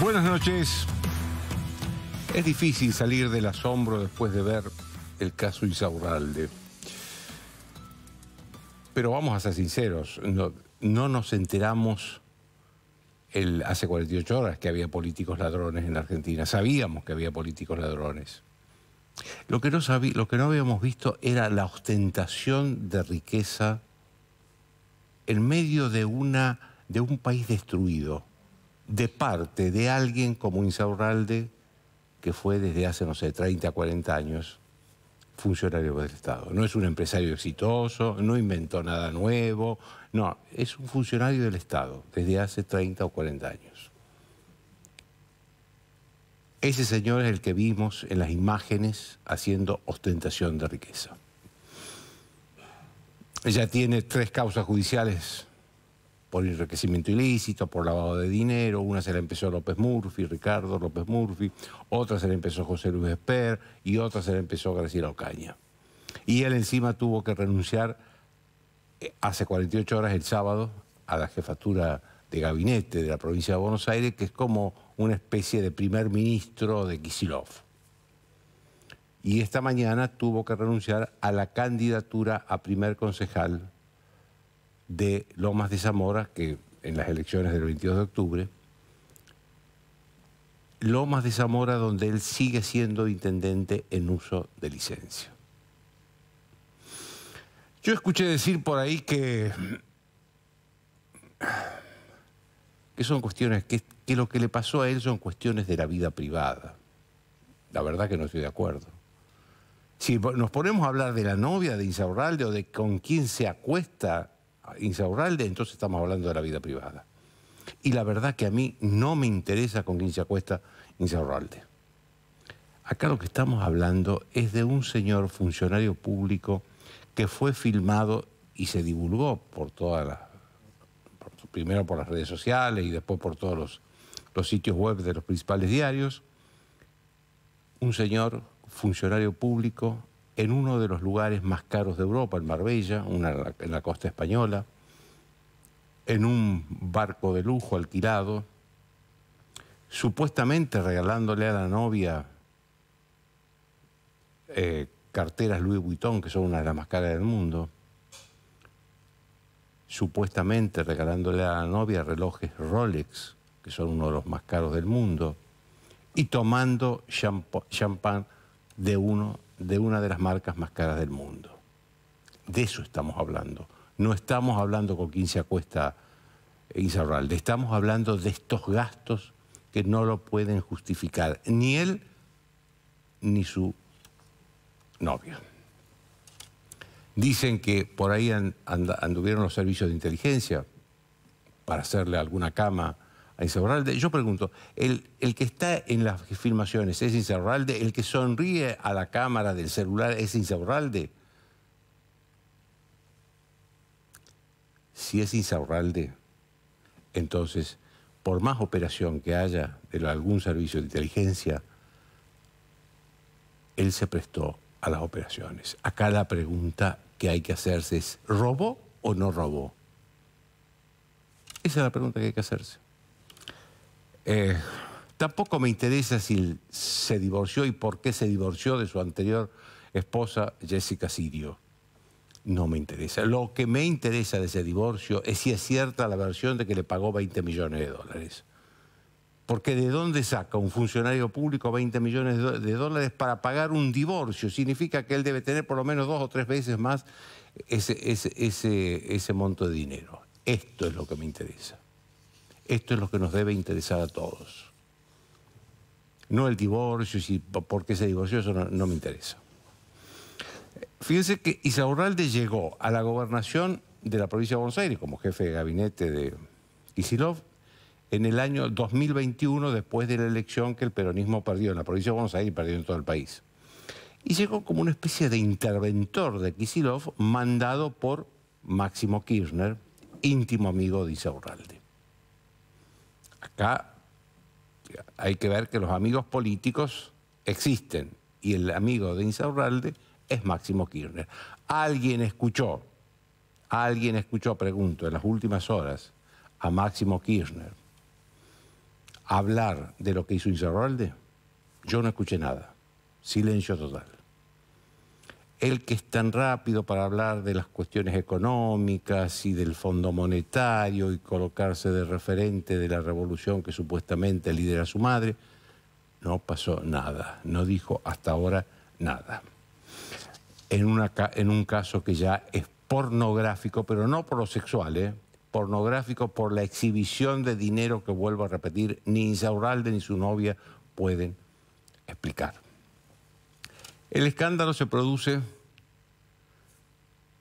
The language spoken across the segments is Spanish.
Buenas noches. Es difícil salir del asombro después de ver el caso Isaurralde. Pero vamos a ser sinceros, no, nos enteramos hace 48 horas que había políticos ladrones en la Argentina. Sabíamos que había políticos ladrones. Lo que no, lo que no habíamos visto era la ostentación de riqueza en medio de, una, de un país destruido de parte de alguien como Insaurralde, que fue desde hace, no sé, 30, 40 años funcionario del Estado. No es un empresario exitoso, no inventó nada nuevo, no, es un funcionario del Estado desde hace 30 o 40 años. Ese señor es el que vimos en las imágenes haciendo ostentación de riqueza. Ella tiene tres causas judiciales por enriquecimiento ilícito, por lavado de dinero, una se la empezó López Murphy, Ricardo López Murphy, otra se la empezó José Luis Esper y otra se la empezó Graciela Ocaña. Y él encima tuvo que renunciar eh, hace 48 horas el sábado a la jefatura de gabinete de la provincia de Buenos Aires, que es como una especie de primer ministro de Kisilov. Y esta mañana tuvo que renunciar a la candidatura a primer concejal de Lomas de Zamora, que en las elecciones del 22 de octubre, Lomas de Zamora, donde él sigue siendo intendente en uso de licencia. Yo escuché decir por ahí que, que son cuestiones, que, que lo que le pasó a él son cuestiones de la vida privada. La verdad que no estoy de acuerdo. Si nos ponemos a hablar de la novia de Insaurralde o de con quién se acuesta Insaurralde, entonces estamos hablando de la vida privada. Y la verdad que a mí no me interesa con quién se acuesta Insaurralde. Acá lo que estamos hablando es de un señor funcionario público que fue filmado y se divulgó por todas las, primero por las redes sociales y después por todos los sitios web de los principales diarios, un señor funcionario público en uno de los lugares más caros de Europa, en Marbella, en la costa española, en un barco de lujo alquilado, supuestamente regalándole a la novia eh, carteras Louis Vuitton, que son una de las más caras del mundo, supuestamente regalándole a la novia relojes Rolex, que son uno de los más caros del mundo, y tomando champán de uno de una de las marcas más caras del mundo. De eso estamos hablando. No estamos hablando con 15 acuesta Isarralde, estamos hablando de estos gastos que no lo pueden justificar ni él ni su novia. Dicen que por ahí anduvieron los servicios de inteligencia para hacerle alguna cama yo pregunto, ¿el, ¿el, que está en las filmaciones es Insaurralde? ¿El que sonríe a la cámara del celular es Insaurralde? Si es Insaurralde, entonces, por más operación que haya de algún servicio de inteligencia, él se prestó a las operaciones. Acá la pregunta que hay que hacerse es, ¿robó o no robó? Esa es la pregunta que hay que hacerse. Eh, tampoco me interesa si se divorció y por qué se divorció de su anterior esposa, Jessica Sirio. No me interesa. Lo que me interesa de ese divorcio es si es cierta la versión de que le pagó 20 millones de dólares. Porque ¿de dónde saca un funcionario público 20 millones de dólares para pagar un divorcio? Significa que él debe tener por lo menos dos o tres veces más ese, ese, ese monto de dinero. Esto es lo que me interesa. Esto es lo que nos debe interesar a todos. No el divorcio, si por qué se divorció, eso no, me interesa. Fíjense que Isaurralde llegó a la gobernación de la provincia de Buenos Aires como jefe de gabinete de Kisilov en el año 2021 después de la elección que el peronismo perdió en la provincia de Buenos Aires y perdió en todo el país. Y llegó como una especie de interventor de Kisilov mandado por Máximo Kirchner, íntimo amigo de Isaurralde. Acá hay que ver que los amigos políticos existen y el amigo de Insaurralde es Máximo Kirchner. Alguien escuchó, alguien escuchó, pregunto, en las últimas horas a Máximo Kirchner hablar de lo que hizo Insaurralde. Yo no escuché nada. Silencio total. El que es tan rápido para hablar de las cuestiones económicas y del Fondo Monetario y colocarse de referente de la revolución que supuestamente lidera su madre, no pasó nada, no dijo hasta ahora nada. En, un caso que ya es pornográfico, pero no por lo sexual, ¿eh? pornográfico por la exhibición de dinero que vuelvo a repetir, ni Insaurralde ni su novia pueden explicar. El escándalo se produce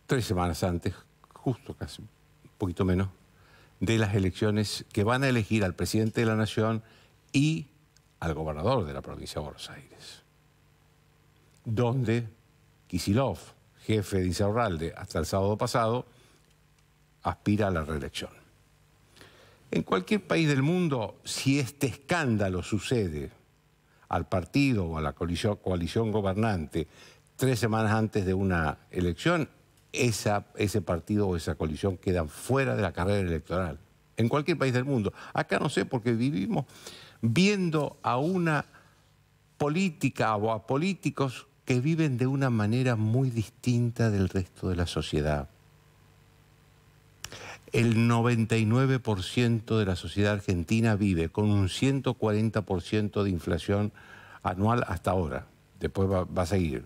tres semanas antes, justo casi, un poquito menos, de las elecciones que van a elegir al presidente de la Nación y al gobernador de la provincia de Buenos Aires, donde Kisilov, jefe de Insaurralde hasta el sábado pasado, aspira a la reelección. En cualquier país del mundo, si este escándalo sucede al partido o a la coalición, gobernante tres semanas antes de una elección, ese partido o esa coalición quedan fuera de la carrera electoral. En cualquier país del mundo. Acá no sé, porque vivimos viendo a una política o a políticos que viven de una manera muy distinta del resto de la sociedad. El 99% de la sociedad argentina vive con un 140% de inflación anual hasta ahora. Después va, a seguir.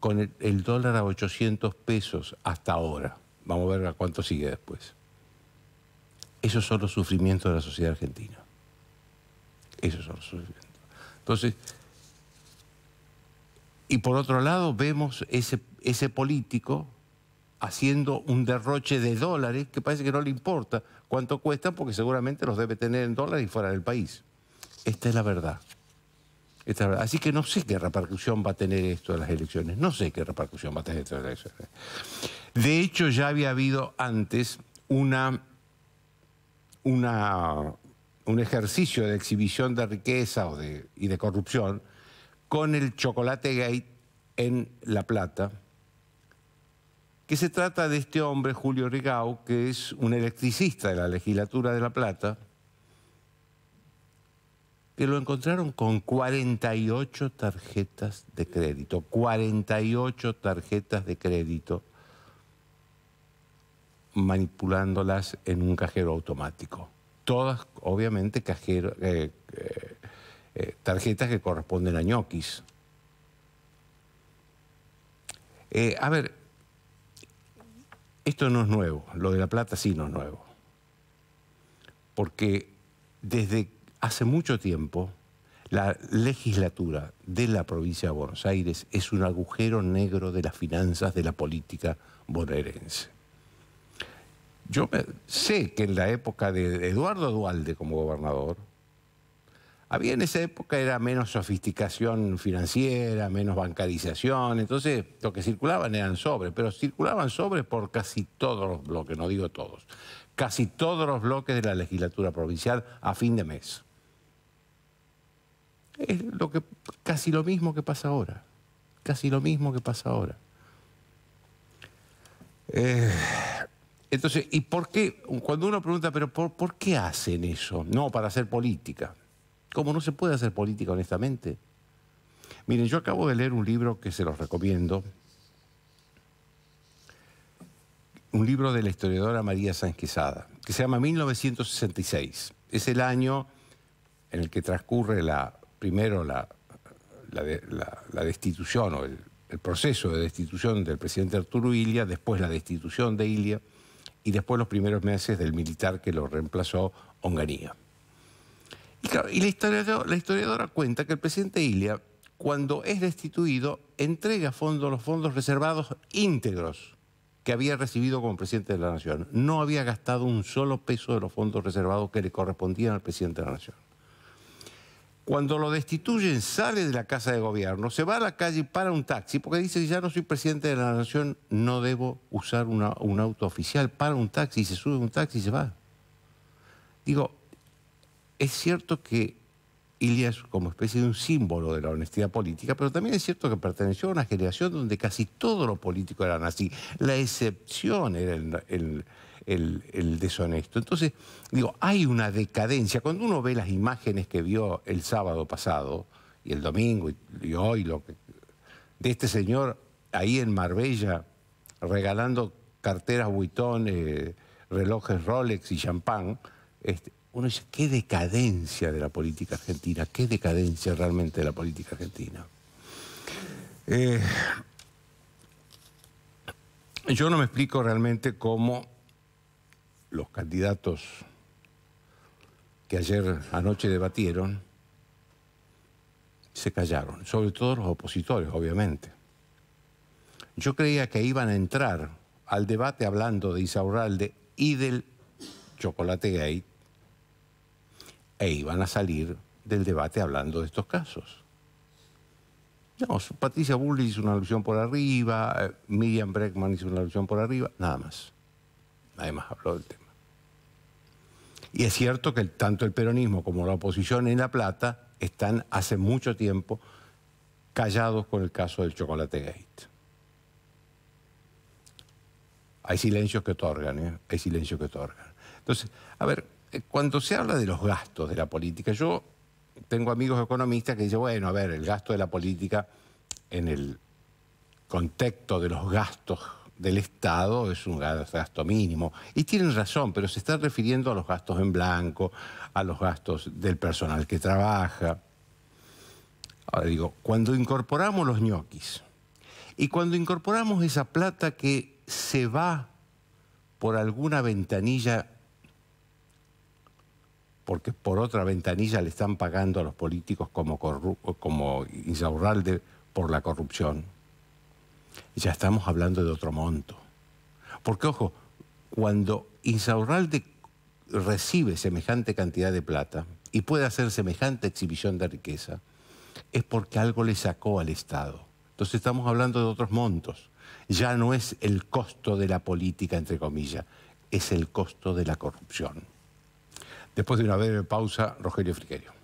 Con el, dólar a 800 pesos hasta ahora. Vamos a ver a cuánto sigue después. Esos son los sufrimientos de la sociedad argentina. Esos son los sufrimientos. Entonces, y por otro lado vemos ese, ese político haciendo un derroche de dólares que parece que no le importa cuánto cuestan... porque seguramente los debe tener en dólares y fuera del país. Esta es la verdad. Así que no sé qué repercusión va a tener esto en las elecciones. No sé qué repercusión va a tener esto en las elecciones. De hecho, ya había habido antes una, una, un ejercicio de exhibición de riqueza y de corrupción con el chocolate gate en La Plata que se trata de este hombre, Julio Rigau, que es un electricista de la legislatura de La Plata, que lo encontraron con 48 tarjetas de crédito, 48 tarjetas de crédito, manipulándolas en un cajero automático. Todas, obviamente, cajero, eh, eh, eh, tarjetas que corresponden a ñoquis. a ver, esto no es nuevo, lo de La Plata sí no es nuevo, porque desde hace mucho tiempo la legislatura de la provincia de Buenos Aires es un agujero negro de las finanzas de la política bonaerense. Yo sé que en la época de Eduardo Dualde como gobernador, había en esa época era menos sofisticación financiera, menos bancarización, entonces lo que circulaban eran sobres, pero circulaban sobres por casi todos los bloques, no digo todos, casi todos los bloques de la legislatura provincial a fin de mes. Es lo que, casi lo mismo que pasa ahora, casi lo mismo que pasa ahora. Eh, entonces, ¿y por qué? Cuando uno pregunta, pero por, qué hacen eso? No, para hacer política. ¿Cómo no se puede hacer política honestamente. Miren, yo acabo de leer un libro que se los recomiendo. Un libro de la historiadora María Sánchezada, que se llama 1966. Es el año en el que transcurre la, primero la, la, destitución o el, proceso de destitución del presidente Arturo Ilia, después la destitución de Ilia y después los primeros meses del militar que lo reemplazó, Onganía. Y, la, historiadora, cuenta que el presidente Ilia, cuando es destituido, entrega fondo, los fondos reservados íntegros que había recibido como presidente de la Nación. No había gastado un solo peso de los fondos reservados que le correspondían al presidente de la Nación. Cuando lo destituyen, sale de la casa de gobierno, se va a la calle y para un taxi, porque dice, ya no soy presidente de la nación, no debo usar un auto oficial, para un taxi, se sube un taxi y se va. Digo, es cierto que Ilias como especie de un símbolo de la honestidad política, pero también es cierto que perteneció a una generación donde casi todo lo político era así. La excepción era el, deshonesto. Entonces, digo, hay una decadencia. Cuando uno ve las imágenes que vio el sábado pasado y el domingo y, hoy, lo de este señor ahí en Marbella regalando carteras Vuitton, relojes Rolex y champán, este, uno dice, qué decadencia de la política argentina, qué decadencia realmente de la política argentina. Eh, yo no me explico realmente cómo los candidatos que ayer anoche debatieron se callaron, sobre todo los opositores, obviamente. Yo creía que iban a entrar al debate hablando de Isaurralde y del chocolate gay e iban a salir del debate hablando de estos casos. No, Patricia Bullrich hizo una alusión por arriba, eh, Miriam Breckman hizo una alusión por arriba, nada más. Nadie más habló del tema. Y es cierto que tanto el peronismo como la oposición en La Plata están hace mucho tiempo callados con el caso del Chocolate Gate. Hay silencios que otorgan, ¿eh? hay silencios que otorgan. Entonces, a ver, eh, cuando se habla de los gastos de la política, yo tengo amigos economistas que dicen, bueno, a ver, el gasto de la política en el contexto de los gastos del Estado es un gasto mínimo. Y tienen razón, pero se están refiriendo a los gastos en blanco, a los gastos del personal que trabaja. Ahora digo, cuando incorporamos los ñoquis y cuando incorporamos esa plata que se va por alguna ventanilla porque por otra ventanilla le están pagando a los políticos como, como Insaurralde por la corrupción. Ya estamos hablando de otro monto. Porque, ojo, cuando Insaurralde recibe semejante cantidad de plata y puede hacer semejante exhibición de riqueza, es porque algo le sacó al Estado. Entonces estamos hablando de otros montos. Ya no es el costo de la política, entre comillas, es el costo de la corrupción. Después de una breve pausa, Rogelio Friquerio.